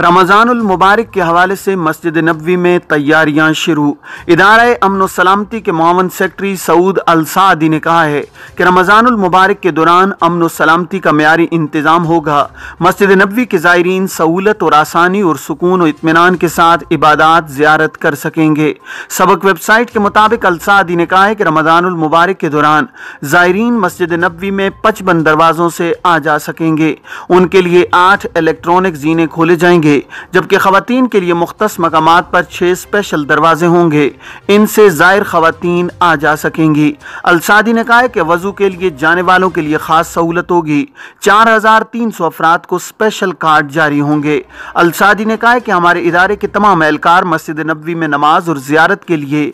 मुबारक के हवाले से मस्जिद नबी में तैयारियाँ शुरू इदारा अमन सलामती के मावन सेक्रटरी सऊद अलसादी ने कहा है कि रमज़ान मुबारक के दौरान अमन सलामती का मैारी इंतज़ाम होगा मस्जिद नबी के ज़ायरीन सहूलत और आसानी और सुकून और इतमान के साथ इबादत ज्यारत कर सकेंगे सबक वेबसाइट के मुताबिक अलसादी ने कहा है कि रमज़ान मुबारक के दौरान ज़ायरीन मस्जिद नबी में पचपन दरवाज़ों से आ जा सकेंगे उनके लिए आठ इलेक्ट्रॉनिक जीने खोले जाएंगे होंगे जबकि खातन के लिए मुख्त मकाम पर छः स्पेशल दरवाजे होंगे इनसे ज़ायर खातन आ जा सकेंगी अलसादी ने कहा कि वज़ू के लिए जाने वालों के लिए ख़ास सहूलत होगी चार हज़ार तीन सौ अफराद को स्पेशल कार्ड जारी होंगे अलसादी ने कहा कि हमारे इदारे के तमाम एहलकार मस्जिद नबी में नमाज और ज़्यारत के लिए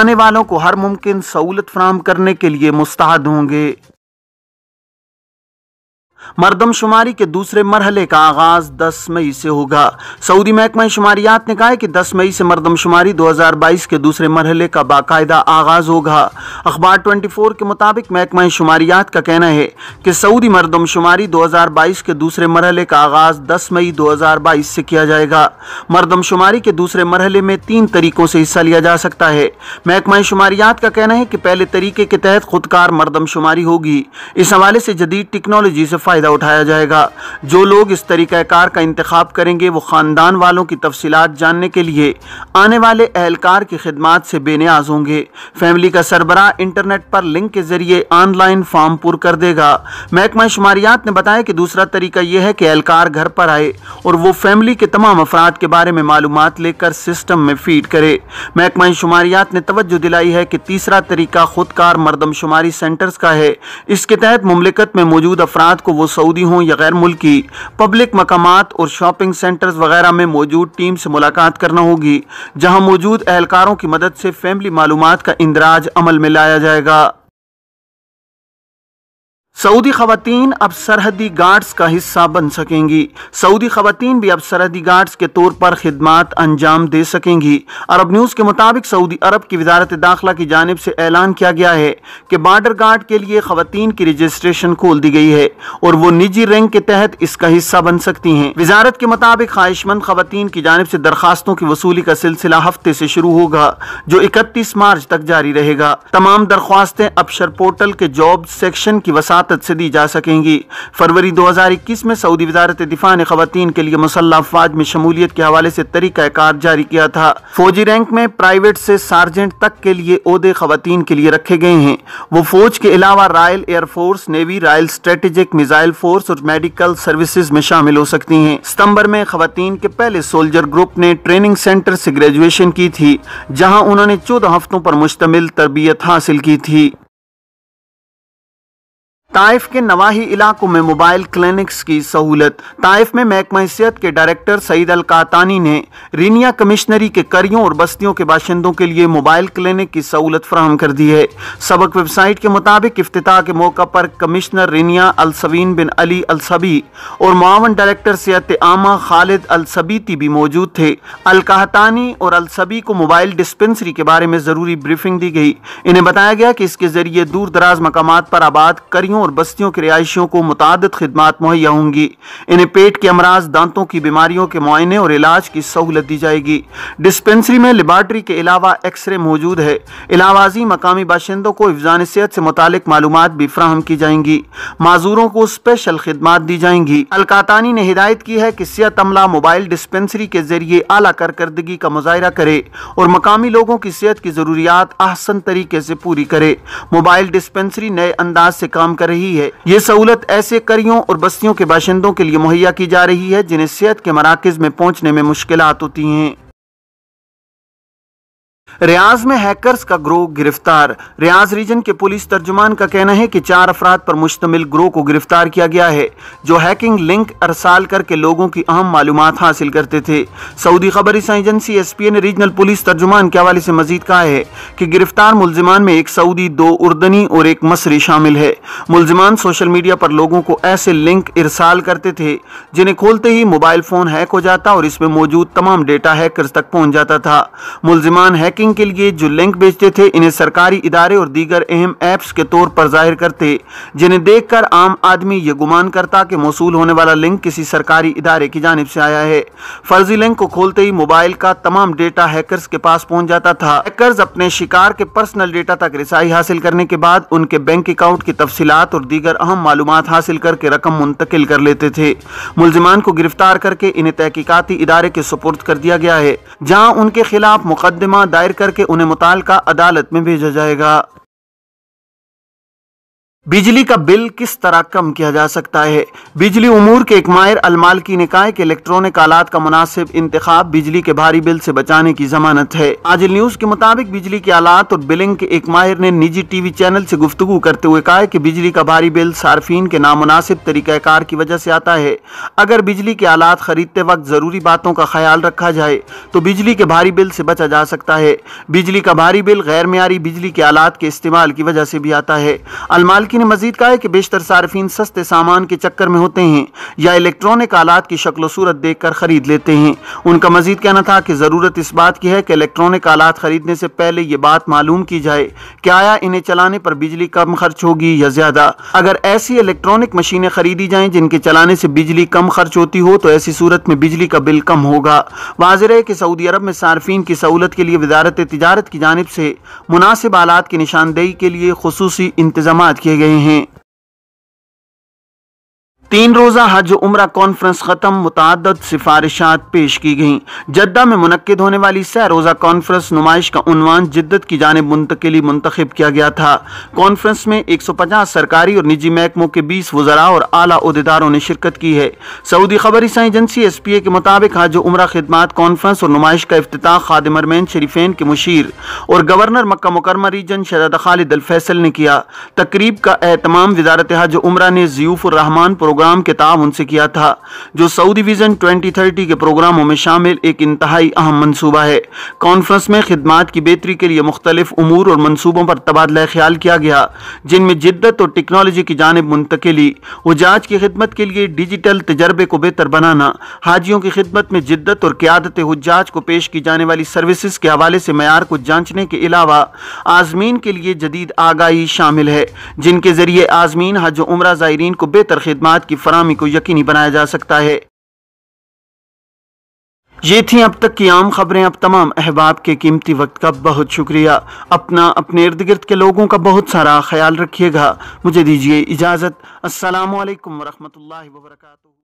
आने वालों को हर मुमकिन सहूलत फ्राहम करने के लिए मुस्ताद होंगे मरदमशुमारी के दूसरे मरहले का आगाज 10 मई से होगा सऊदी महकमा शुमारियात ने कहा है कि 10 मई से मरदमशुमारी 2022 के दूसरे मरहले का बाकायदा आगाज होगा अखबार 24 के मुताबिक महकमा शुमारियात का कहना है कि सऊदी मरदमशुमारी 2022 के दूसरे मरहले का आगाज 10 मई 2022 से किया जाएगा मरदमशुमारी के दूसरे मरहले में तीन तरीकों से हिस्सा लिया जा सकता है महकमा शुमारियात का कहना है कि पहले तरीके के तहत खुदकार मरदमशुमारी होगी इस हवाले से जदीद टेक्नोलॉजी से फ़ायदा उठाया जाएगा जो लोग इस तरीक़ाकार का इंतखा करेंगे वो ख़ानदान वालों की तफसीत जानने के लिए आने वाले एहलकार की खदमात से बेनियाज होंगे फैमिली का सरबरा इंटरनेट पर लिंक के ज़रिए ऑनलाइन फॉर्म पुर कर देगा महकमा शुमारियात ने बताया कि दूसरा तरीका यह है कि एहलकार घर पर आए और वो फैमिली के तमाम अफराद के बारे में मालूम लेकर सिस्टम में फीड करे महकमा शुमारियात ने तवज्जो दिलाई है कि तीसरा तरीका खुदकार मरदमशुमारी सेंटर्स का है इसके तहत ममलिकत में मौजूद अफराद को वो सऊदी हों या गैर मुल्की पब्लिक मकाम और शॉपिंग सेंटर्स वगैरह में मौजूद टीम से मुलाकात करना होगी जहां मौजूद एहलकारों की मदद से फैमिली मालूम का इंदराज अमल में लाया जाएगा सऊदी खवतान अब सरहदी गार्ड्स का हिस्सा बन सकेंगी सऊदी खवतान भी अब सरहदी गार्ड्स के तौर पर खदमात अंजाम दे सकेंगी अरब न्यूज़ के मुताबिक सऊदी अरब की वजारत दाखिला की जानब से ऐलान किया गया है कि बार्डर गार्ड के लिए खवतान की रजिस्ट्रेशन खोल दी गई है और वो निजी रैंक के तहत इसका हिस्सा बन सकती हैं वजारत के मुताबिक ख्वाहिशमंद खवतान की जानब से दरखास्तों की वसूली का सिलसिला हफ्ते से शुरू होगा जो इकतीस मार्च तक जारी रहेगा तमाम दरख्वास्तें अपशर पोर्टल के जॉब सेक्शन की वसात से दी जा सकेंगी फरवरी 2021 में सऊदी वजारत दिफा ने खातन के लिए मुसल्ह अफवाज में शमूलियत के हवाले से तरीक़ाकार जारी किया था फौजी रैंक में प्राइवेट से सार्जेंट तक के लिए अहदे खवतान के लिए रखे गए हैं वो फौज के अलावा royal air force navy royal strategic missile force और मेडिकल सर्विसेज में शामिल हो सकती हैं सितंबर में खवतान के पहले सोल्जर ग्रुप ने ट्रेनिंग सेंटर से ग्रेजुएशन की थी जहां उन्होंने चौदह हफ्तों पर मुश्तमिल तरबियत हासिल की थी ताइफ के नवाही इलाकों में मोबाइल क्लिनिक्स की सहूलत ताइफ में सेहत के डायरेक्टर सईद अल कातानी ने रीनिया कमिश्नरी के करियों और बस्तियों के बाशिंदों के लिए मोबाइल क्लिनिक की सहूलत फ्राहम कर दी है सबक वेबसाइट के मुताबिक अफ्ताह के मौका पर कमिश्नर रीनिया अलसवीन बिन अली अलसबी और मावन डायरेक्टर सेहत आमा खालिद अलसबीती भी मौजूद थे अलकाहतानी और अलसबी को मोबाइल डिस्पेंसरी के बारे में ज़रूरी ब्रीफिंग दी गई इन्हें बताया गया कि इसके ज़रिए दूर दराज मकाम पर आबाद करियों शहरों और बस्तियों के रिहायशियों को मुतद खदमात मुहैया होंगी इन्हें पेट के अमराज दांतों की बीमारियों के मुआने और इलाज की सहूलत दी जाएगी डिस्पेंसरी में लेबार्ट्री के अलावा एक्सरे मौजूद है इलावाजी मकामी बाशिंदों को हिफान सेहत से मुतक मालूम भी फ्राहम की जाएंगी माजूरों को स्पेशल खदमात दी जाएंगी अलकातानी ने हिदायत की है कि सेहत अमला मोबाइल डिस्पेंसरी के जरिए आला कारकर्दगी का मुजाहरा करे और मकामी लोगों की सेहत की ज़रूरियात आसन तरीके से पूरी करे मोबाइल डिस्पेंसरी नए अंदाज से काम करे रही है ये सहूलत ऐसे करियों और बस्तियों के बाशिंदों के लिए मुहैया की जा रही है जिन्हें सेहत के मराकज में पहुँचने में मुश्किल होती हैं रियाज में हैकर्स का ग्रो गिरफ्तार रियाज रीजन के पुलिस तर्जुमान का कहना है कि चार अफराद पर मुश्तमिल ग्रोह को गिरफ्तार किया गया है जो हैकिंग लिंक अरसाल करके लोगों की अहम मालूम हासिल करते थे सऊदी खबर एजेंसी एस पी ने रीजनल पुलिस तर्जुमान के हवाले से मजीद कहा है कि गिरफ्तार मुलजमान में एक सऊदी दो उर्दनी और एक मसरी शामिल है मुलजमान सोशल मीडिया पर लोगों को ऐसे लिंक इरसाल करते थे जिन्हें खोलते ही मोबाइल फोन हैक हो जाता और इसमें मौजूद तमाम डेटा हैकर तक पहुंच जाता था मुलजमान हैकिंग मार्केटिंग के लिए जो लिंक बेचते थे इन्हें सरकारी इदारे और दीगर अहम ऐप्स के तौर पर जाहिर करते जिन्हें देखकर आम आदमी ये गुमान करता कि मौसू होने वाला लिंक किसी सरकारी इदारे की जानब से आया है फर्जी लिंक को खोलते ही मोबाइल का तमाम डेटा हैकर्स के पास पहुंच जाता था हैकर्स अपने शिकार के पर्सनल डेटा तक रिसाई हासिल करने के बाद उनके बैंक अकाउंट की तफसीत और दीगर अहम मालूम हासिल करके रकम मुंतकिल कर लेते थे मुलजमान को गिरफ्तार करके इन्हें तहकीकती इदारे के सुपुर्द कर दिया गया है जहाँ उनके खिलाफ मुकदमा दायर करके उन्हें मुतल अदालत में भेजा जाएगा बिजली का बिल किस तरह कम किया जा सकता है बिजली उमूर के एक माहिर अलमाल की निकाय के इलेक्ट्रॉनिक आलात का मुनासिब इंतखब बिजली के भारी बिल से बचाने की जमानत है आज न्यूज के मुताबिक बिजली के आलात और बिलिंग के एक माहिर ने निजी टीवी चैनल से गुफ्तु करते हुए कहा कि बिजली का भारी बिल सार्फिन के नामनासिब तरीक़ाकार की वजह से आता है अगर बिजली के आलात खरीदते वक्त ज़रूरी बातों का ख्याल रखा जाए तो बिजली के भारी बिल से बचा जा सकता है बिजली का भारी बिल गैर मीरी बिजली के आलात के इस्तेमाल की वजह से भी आता है अलमाल ने मजीद कहा है कि बेशतर सार्फिन सस्ते सामान के चक्कर में होते हैं या इलेक्ट्रॉनिक आलात की शक्ल सूरत देख कर ख़रीद लेते हैं उनका मजीद कहना था कि ज़रूरत इस बात की है कि इलेक्ट्रॉनिक आलात ख़रीदने से पहले ये बात मालूम की जाए कि आया इन्हें चलाने पर बिजली कम खर्च होगी या ज़्यादा अगर ऐसी इलेक्ट्रॉनिक मशीनें खरीदी जाए जिनके चलाने से बिजली कम खर्च होती हो तो ऐसी सूरत में बिजली का बिल कम होगा वाजर है कि सऊदी अरब में सार्फिन की सहूलत के लिए वजारत तजारत की जानब से मुनासिब आलात की निशानदेही के लिए खसूसी इंतजाम किए गई हैं तीन रोज़ा हज उम्र कॉन्फ्रेंस ख़त्म मुतद सिफारिशात पेश की गई जद्दा में मनद होने वाली सह रोज़ा कॉन्फ्रेंस नुमाइश का उनवान जिद्दत की जानब मुंतकली मंतखब किया गया था कॉन्फ्रेंस में एक सौ पचास सरकारी और निजी महकमों के बीस वजरा और अला अहदेदारों ने शिरकत की है सऊदी खबर ईसा एजेंसी एस पी ए के मुताबिक हज उम्र खदमात कॉन्फ्रेंस और नुमाइश का अफ्ताह खादमरमैन शरीफेन के मुशीर और गवर्नर मक्का मुकरमा रीजन शरद खालिद अल फैसल ने किया तकरीब का अहतमाम वजारत हज उम्र ने जयूफ़ुररहमान प्रोग्राम प्रोग्राम के ताउन से किया था जो सऊदी विजन 2030 के प्रोग्रामों में शामिल एक इंतहाई अहम मनसूबा है कॉन्फ्रेंस में खदमात की बेहतरी के लिए मुख्तलिफ अमूर और मनसूबों पर तबादला ख्याल किया गया जिनमें जिद्दत और टेक्नोलॉजी की जानब मुंतकली वजाज की खिदमत के लिए डिजिटल तजर्बे को बेहतर बनाना हाजियों की खिदमत में जिद्दत और क्यादत हजाज को पेश की जाने वाली सर्विसेज के हवाले से मैार को जाँचने के अलावा आजमीन के लिए जदीद आगाही शामिल है जिनके जरिए आजमीन हज उम्र ज़ायरीन को बेहतर खिदमत की फरहमी को यकीनी बनाया जा सकता है ये थी अब तक की आम खबरें अब तमाम अहबाब के कीमती वक्त का बहुत शुक्रिया अपना अपने इर्द गिर्द के लोगों का बहुत सारा ख्याल रखिएगा मुझे दीजिए इजाज़त असल वरहमल वर्का